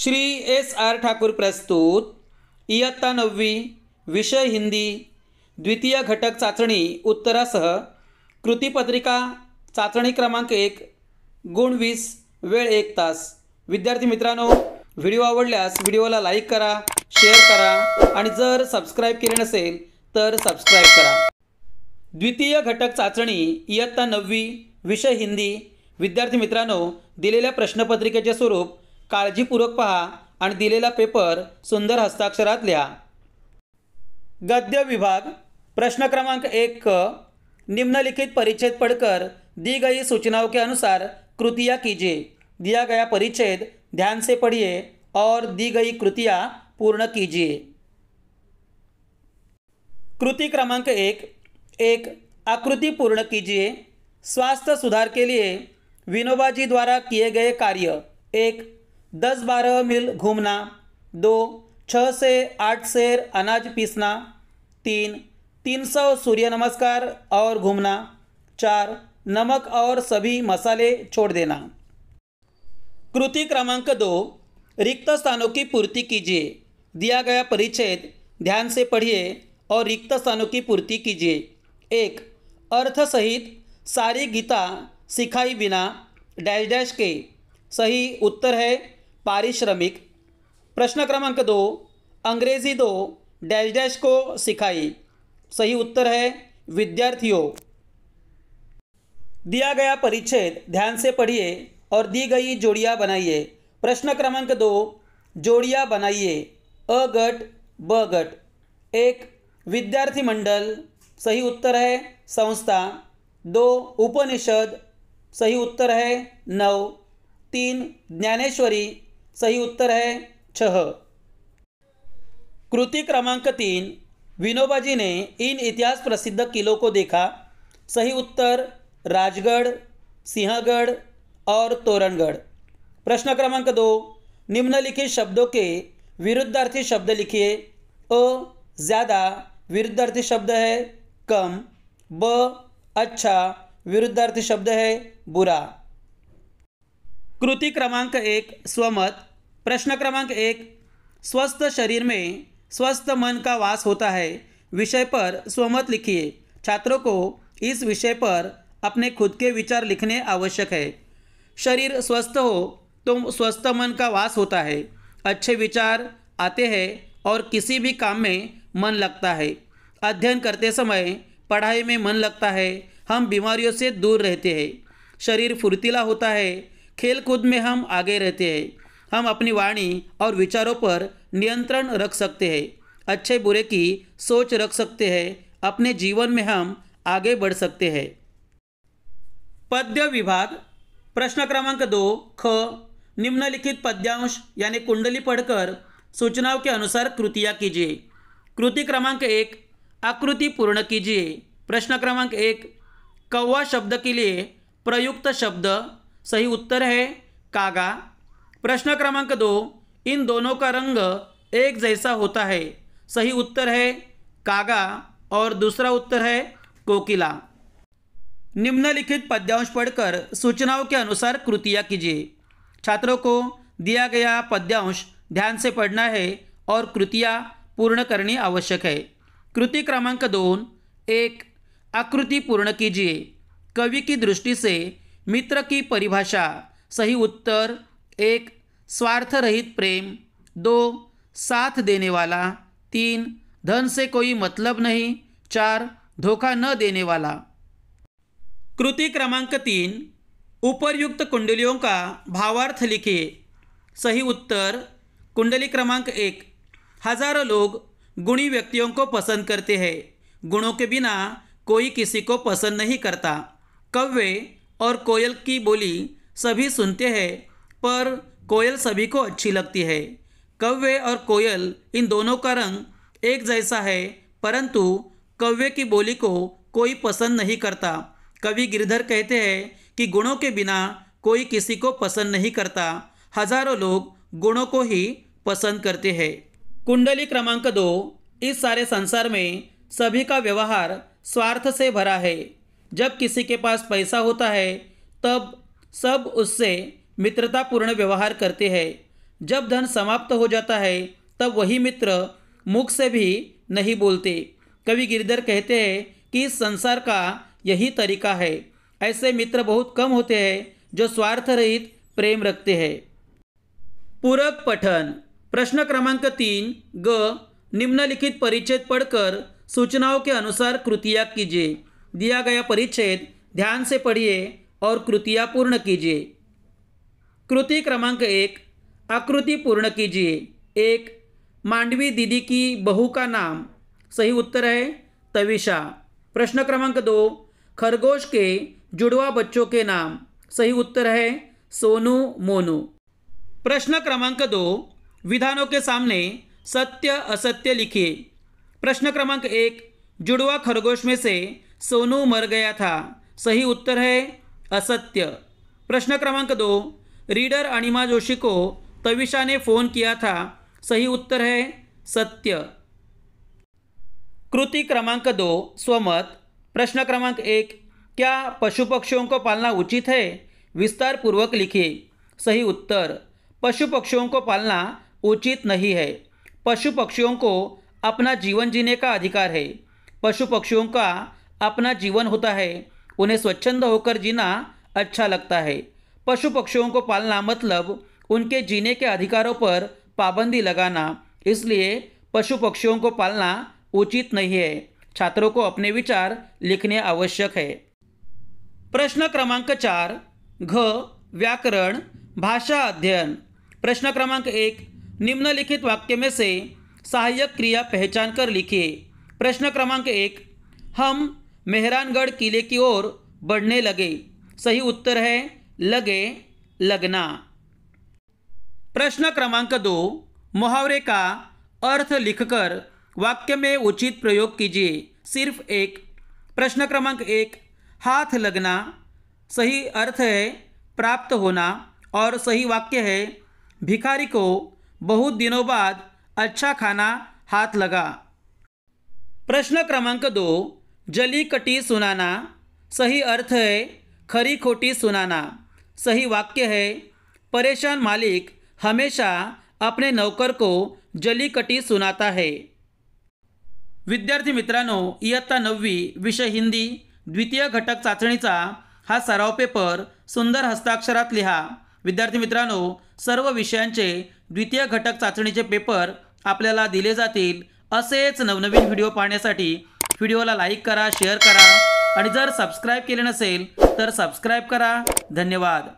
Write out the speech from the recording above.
Shri S R Thakur प्रस्तुत इयत्ता नववी विषय हिंदी द्वितीय घटक चाचणी उत्तरासह कृतीपत्रिका चाचणी क्रमांक एक गुण वीस वेळ एक तास विद्यार्थी मित्रांनो व्हिडिओ आवडल्यास व्हिडिओला लाईक करा शेअर करा आणि जर सबस्क्राईब केले नसेल तर सबस्क्राईब करा द्वितीय घटक चाचणी इयत्ता नववी विषय हिंदी विद्यार्थी मित्रांनो दिलेल्या प्रश्नपत्रिकेचे स्वरूप काळजीपूर्वक पहा आणि दिलेला पेपर सुंदर हस्ताक्षरात लिहा गद्य विभाग प्रश्न क्रमांक एक क निम्नलिखित परिच्छेद पढ़कर दी गई सूचनाओं के अनुसार कृतियाँ कीजिए दिया गया परिच्छेद ध्यान से पढ़िए और दी गई कृतियाँ पूर्ण कीजिए कृति क्रमांक एक एक आकृति पूर्ण कीजिए स्वास्थ्य सुधार के लिए विनोबा जी द्वारा किए गए कार्य एक दस बारह मील घूमना दो छः से आठ शेर अनाज पीसना तीन तीन सौ सूर्य नमस्कार और घूमना चार नमक और सभी मसाले छोड़ देना कृति क्रमांक दो रिक्त स्थानों की पूर्ति कीजिए दिया गया परिच्छेद ध्यान से पढ़िए और रिक्त स्थानों की पूर्ति कीजिए एक अर्थ सहित सारी गीता सिखाई बिना डैश डैश के सही उत्तर है पारिश्रमिक प्रश्न क्रमांक दो अंग्रेजी दो डैश डैश को सिखाई सही उत्तर है विद्यार्थियों दिया गया परिच्छेद ध्यान से पढ़िए और दी गई जोड़िया बनाइए प्रश्न क्रमांक दो जोड़िया बनाइए अ गट ब गट एक विद्यार्थी मंडल सही उत्तर है संस्था दो उपनिषद सही उत्तर है नौ तीन ज्ञानेश्वरी सही उत्तर है छह कृति क्रमांक तीन विनोबाजी ने इन इतिहास प्रसिद्ध किलों को देखा सही उत्तर राजगढ़ सिंहगढ़ और तोरणगढ़ प्रश्न क्रमांक दो निम्नलिखित शब्दों के विरुद्धार्थी शब्द लिखिए अ ज़्यादा विरुद्धार्थी शब्द है कम ब अच्छा विरुद्धार्थी शब्द है बुरा कृति क्रमांक एक स्वमत प्रश्न क्रमांक एक स्वस्थ शरीर में स्वस्थ मन का वास होता है विषय पर स्वमत लिखिए छात्रों को इस विषय पर अपने खुद के विचार लिखने आवश्यक है शरीर स्वस्थ हो तो स्वस्थ मन का वास होता है अच्छे विचार आते हैं और किसी भी काम में मन लगता है अध्ययन करते समय पढ़ाई में मन लगता है हम बीमारियों से दूर रहते हैं शरीर फुर्तीला होता है खेल कूद में हम आगे रहते हैं हम अपनी वाणी और विचारों पर नियंत्रण रख सकते हैं अच्छे बुरे की सोच रख सकते हैं अपने जीवन में हम आगे बढ़ सकते हैं पद्य विभाग प्रश्न क्रमांक दो ख निम्नलिखित पद्यांश यानी कुंडली पढ़कर सूचनाओं के अनुसार कृतियाँ कीजिए कृति क्रमांक एक आकृति पूर्ण कीजिए प्रश्न क्रमांक एक कौवा शब्द के लिए प्रयुक्त शब्द सही उत्तर है कागा प्रश्न क्रमांक दो इन दोनों का रंग एक जैसा होता है सही उत्तर है कागा और दूसरा उत्तर है कोकिला निम्नलिखित पद्यांश पढ़कर सूचनाओं के अनुसार कृतियाँ कीजिए छात्रों को दिया गया पद्यांश ध्यान से पढ़ना है और कृतियाँ पूर्ण करनी आवश्यक है कृति क्रमांक दोन एक आकृति पूर्ण कीजिए कवि की दृष्टि से मित्र की परिभाषा सही उत्तर एक स्वार्थ रहित प्रेम दो साथ देने वाला तीन धन से कोई मतलब नहीं चार धोखा न देने वाला कृति क्रमांक तीन उपरयुक्त कुंडलियों का भावार्थ लिखिए सही उत्तर कुंडली क्रमांक एक हजारों लोग गुणी व्यक्तियों को पसंद करते हैं गुणों के बिना कोई किसी को पसंद नहीं करता कव्वे और कोयल की बोली सभी सुनते हैं पर कोयल सभी को अच्छी लगती है कव्य और कोयल इन दोनों का रंग एक जैसा है परंतु कव्य की बोली को कोई पसंद नहीं करता कवि गिरधर कहते हैं कि गुणों के बिना कोई किसी को पसंद नहीं करता हजारों लोग गुणों को ही पसंद करते हैं कुंडली क्रमांक दो इस सारे संसार में सभी का व्यवहार स्वार्थ से भरा है जब किसी के पास पैसा होता है तब सब उससे मित्रतापूर्ण व्यवहार करते हैं जब धन समाप्त हो जाता है तब वही मित्र मुख से भी नहीं बोलते कवि गिरधर कहते हैं कि इस संसार का यही तरीका है ऐसे मित्र बहुत कम होते हैं जो स्वार्थ रहित प्रेम रखते हैं पूरक पठन प्रश्न क्रमांक तीन ग निम्नलिखित परिच्छेद पढ़कर सूचनाओं के अनुसार कृतियाँ कीजिए दिया गया परिच्छेद ध्यान से पढ़िए और कृतियाँ पूर्ण कीजिए कृति क्रमांक एक आकृति पूर्ण कीजिए एक मांडवी दीदी की बहू का नाम सही उत्तर है तविशा प्रश्न क्रमांक दो खरगोश के जुड़वा बच्चों के नाम सही उत्तर है सोनू मोनू प्रश्न क्रमांक दो विधानों के सामने सत्य असत्य लिखिए प्रश्न क्रमांक एक जुड़वा खरगोश में से सोनू मर गया था सही उत्तर है असत्य प्रश्न क्रमांक दो रीडर अनिमा जोशी को तविशा ने फोन किया था सही उत्तर है सत्य कृति क्रमांक दो स्वमत प्रश्न क्रमांक एक क्या पशु पक्षियों को पालना उचित है विस्तार पूर्वक लिखिए सही उत्तर पशु पक्षियों को पालना उचित नहीं है पशु पक्षियों को अपना जीवन जीने का अधिकार है पशु पक्षियों का अपना जीवन होता है उन्हें स्वच्छंद होकर जीना अच्छा लगता है पशु पक्षियों को पालना मतलब उनके जीने के अधिकारों पर पाबंदी लगाना इसलिए पशु पक्षियों को पालना उचित नहीं है छात्रों को अपने विचार लिखने आवश्यक है प्रश्न क्रमांक चार घ व्याकरण भाषा अध्ययन प्रश्न क्रमांक एक निम्नलिखित वाक्य में से सहायक क्रिया पहचान कर लिखिए प्रश्न क्रमांक एक हम मेहरानगढ़ किले की ओर बढ़ने लगे सही उत्तर है लगे लगना प्रश्न क्रमांक दो मुहावरे का अर्थ लिखकर वाक्य में उचित प्रयोग कीजिए सिर्फ एक प्रश्न क्रमांक एक हाथ लगना सही अर्थ है प्राप्त होना और सही वाक्य है भिखारी को बहुत दिनों बाद अच्छा खाना हाथ लगा प्रश्न क्रमांक दो जली कटी सुनाना सही अर्थ है खरी खोटी सुनाना सही वाक्य है परेशान मालिक हमेशा अपने नौकर को जलीकटी सुनाता है विद्यार्थी मित्रांनो इयत्ता नववी विषय हिंदी द्वितीय घटक चाचणीचा हा सराव पेपर सुंदर हस्ताक्षरात लिहा विद्यार्थी मित्रांनो सर्व विषयांचे द्वितीय घटक चाचणीचे पेपर आपल्याला दिले जातील असेच नवनवीन व्हिडिओ पाहण्यासाठी व्हिडिओला लाईक करा शेअर करा आणि जर सबस्क्राईब केले नसेल तर सब्स्क्राइब करा धन्यवाद